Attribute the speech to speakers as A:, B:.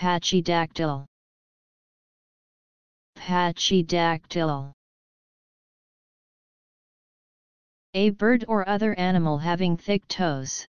A: Pachydactyl Pachydactyl A bird or other animal having thick toes.